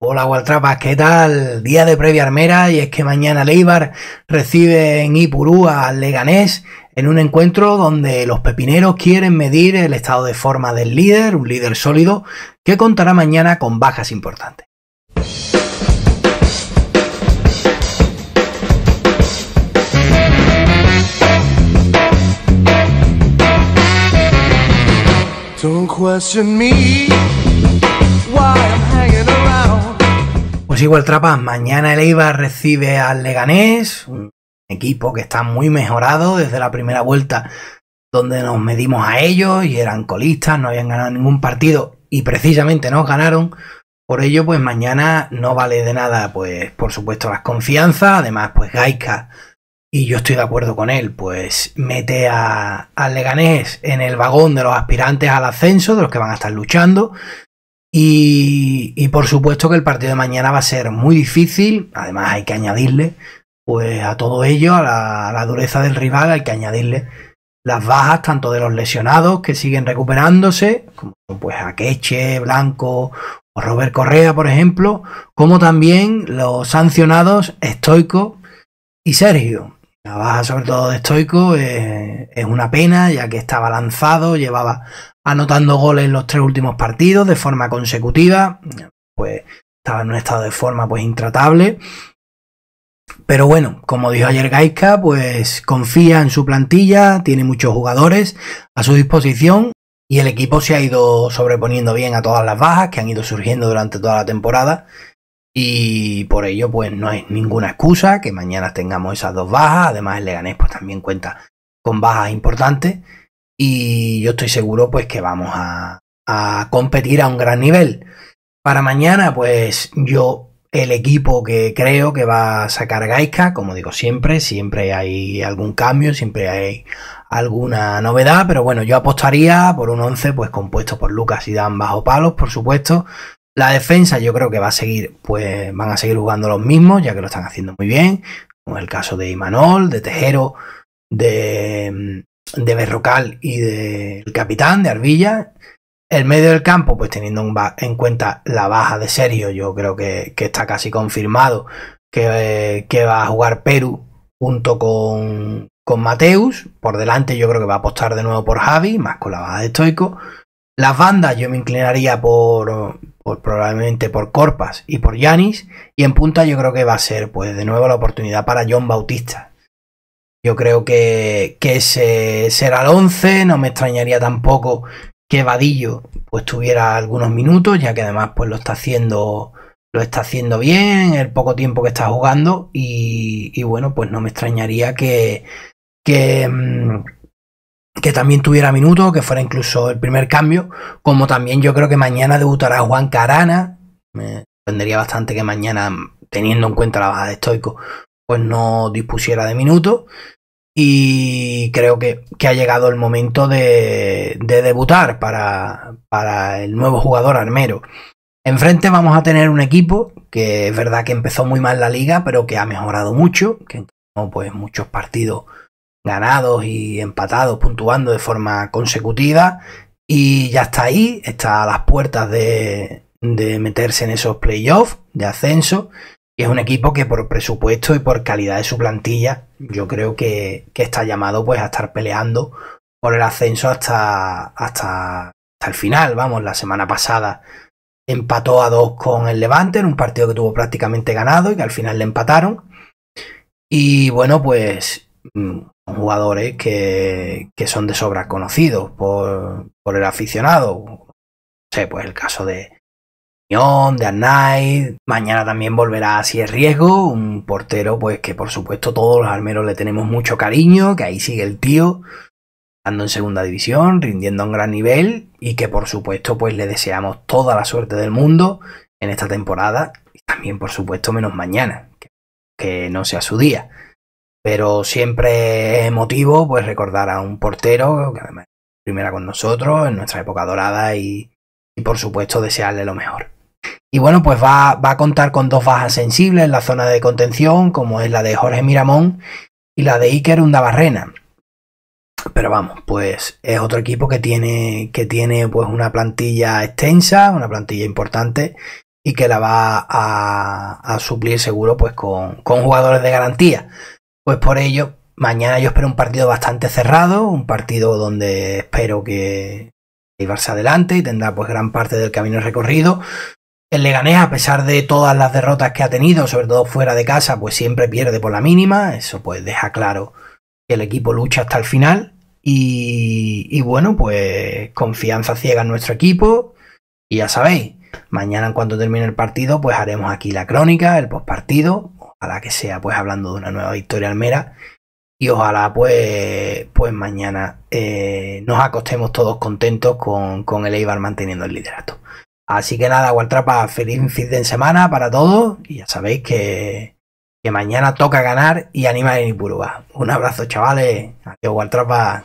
Hola Waltrapas, ¿qué tal? Día de previa armera y es que mañana Leibar recibe en Ipurú al Leganés en un encuentro donde los pepineros quieren medir el estado de forma del líder, un líder sólido, que contará mañana con bajas importantes. Don't Sigo pues igual trapas, mañana el Eibar recibe al Leganés, un equipo que está muy mejorado desde la primera vuelta donde nos medimos a ellos y eran colistas, no habían ganado ningún partido y precisamente nos ganaron. Por ello, pues mañana no vale de nada, pues por supuesto las confianzas, además pues Gaica y yo estoy de acuerdo con él, pues mete al Leganés en el vagón de los aspirantes al ascenso, de los que van a estar luchando, y, por supuesto que el partido de mañana va a ser muy difícil, además hay que añadirle pues a todo ello, a la, dureza del rival, hay que añadirle las bajas tanto de los lesionados que siguen recuperándose, como pues a Queche, Blanco o Robert Correa, por ejemplo, como también los sancionados Estoico y Sergio. La baja sobre todo de Estoico eh, es una pena, ya que estaba lanzado, llevaba anotando goles en los tres últimos partidos de forma consecutiva. Pues estaba en un estado de forma pues intratable. Pero bueno, como dijo ayer Gaiska, pues confía en su plantilla, tiene muchos jugadores a su disposición y el equipo se ha ido sobreponiendo bien a todas las bajas que han ido surgiendo durante toda la temporada. Y por ello, pues no es ninguna excusa que mañana tengamos esas dos bajas. Además, el Leganés pues, también cuenta con bajas importantes y yo estoy seguro pues que vamos a, competir a un gran nivel. Para mañana pues yo el equipo que creo que va a sacar Gaiska, como digo siempre, siempre hay algún cambio, siempre hay alguna novedad, pero bueno, yo apostaría por un 11 pues compuesto por Lucas y Dan bajo palos, por supuesto. La defensa yo creo que va a seguir, pues van a seguir jugando los mismos, ya que lo están haciendo muy bien, como el caso de Imanol, de Tejero, de de Berrocal y del capitán de Arvilla. El medio del campo, pues teniendo en cuenta la baja de Sergio, yo creo que, está casi confirmado que, eh, que, va a jugar Perú junto con, Mateus. Por delante yo creo que va a apostar de nuevo por Javi, más con la baja de Stoico Las bandas yo me inclinaría por, probablemente por Corpas y por Yanis. Y en punta yo creo que va a ser pues de nuevo la oportunidad para John Bautista yo creo que, que ese será el 11, no me extrañaría tampoco que Vadillo pues tuviera algunos minutos, ya que además pues lo está haciendo lo está haciendo bien, el poco tiempo que está jugando y, bueno, pues no me extrañaría que, que, mm, que también tuviera minutos, que fuera incluso el primer cambio, como también yo creo que mañana debutará Juan Carana, me sorprendería bastante que mañana, teniendo en cuenta la baja de estoico, pues no dispusiera de minutos. Y creo que, ha llegado el momento de, debutar para, el nuevo jugador armero. Enfrente vamos a tener un equipo que es verdad que empezó muy mal la liga, pero que ha mejorado mucho, que ha pues, muchos partidos ganados y empatados, puntuando de forma consecutiva. Y ya está ahí, está a las puertas de, de meterse en esos playoffs de ascenso. Y es un equipo que por presupuesto y por calidad de su plantilla, yo creo que, está llamado pues a estar peleando por el ascenso hasta, hasta, el final. Vamos, la semana pasada empató a dos con el Levante en un partido que tuvo prácticamente ganado y que al final le empataron. Y bueno, pues mm, jugadores que, son de sobra conocidos por, por el aficionado. No sé, pues el caso de, de Arnaiz, mañana también volverá así es riesgo, un portero pues que por supuesto todos los armeros le tenemos mucho cariño, que ahí sigue el tío, ando en segunda división, rindiendo a un gran nivel y que por supuesto pues le deseamos toda la suerte del mundo en esta temporada y también por supuesto menos mañana, que, no sea su día. Pero siempre es emotivo pues recordar a un portero que además primera con nosotros en nuestra época dorada y por supuesto desearle lo mejor. Y bueno, pues va, a contar con dos bajas sensibles en la zona de contención, como es la de Jorge Miramón y la de Iker Undabarrena. Pero vamos, pues es otro equipo que tiene, que tiene pues una plantilla extensa, una plantilla importante y que la va a, suplir seguro pues con, jugadores de garantía. Pues por ello, mañana yo espero un partido bastante cerrado, un partido donde espero que el Barça adelante y tendrá pues gran parte del camino recorrido, el Leganés, a pesar de todas las derrotas que ha tenido, sobre todo fuera de casa, pues siempre pierde por la mínima. Eso pues deja claro que el equipo lucha hasta el final. Y, bueno, pues confianza ciega en nuestro equipo. Y ya sabéis, mañana en cuanto termine el partido, pues haremos aquí la crónica, el postpartido. Ojalá que sea pues hablando de una nueva victoria almera. Y ojalá pues, pues mañana eh, nos acostemos todos contentos con, con el Eibar manteniendo el liderato. Así que nada, Waltrapa, ah, feliz fin de semana para todos y ya sabéis que, mañana toca ganar y animar en Ipurúa. Un abrazo, chavales. Adiós, Waltrapa.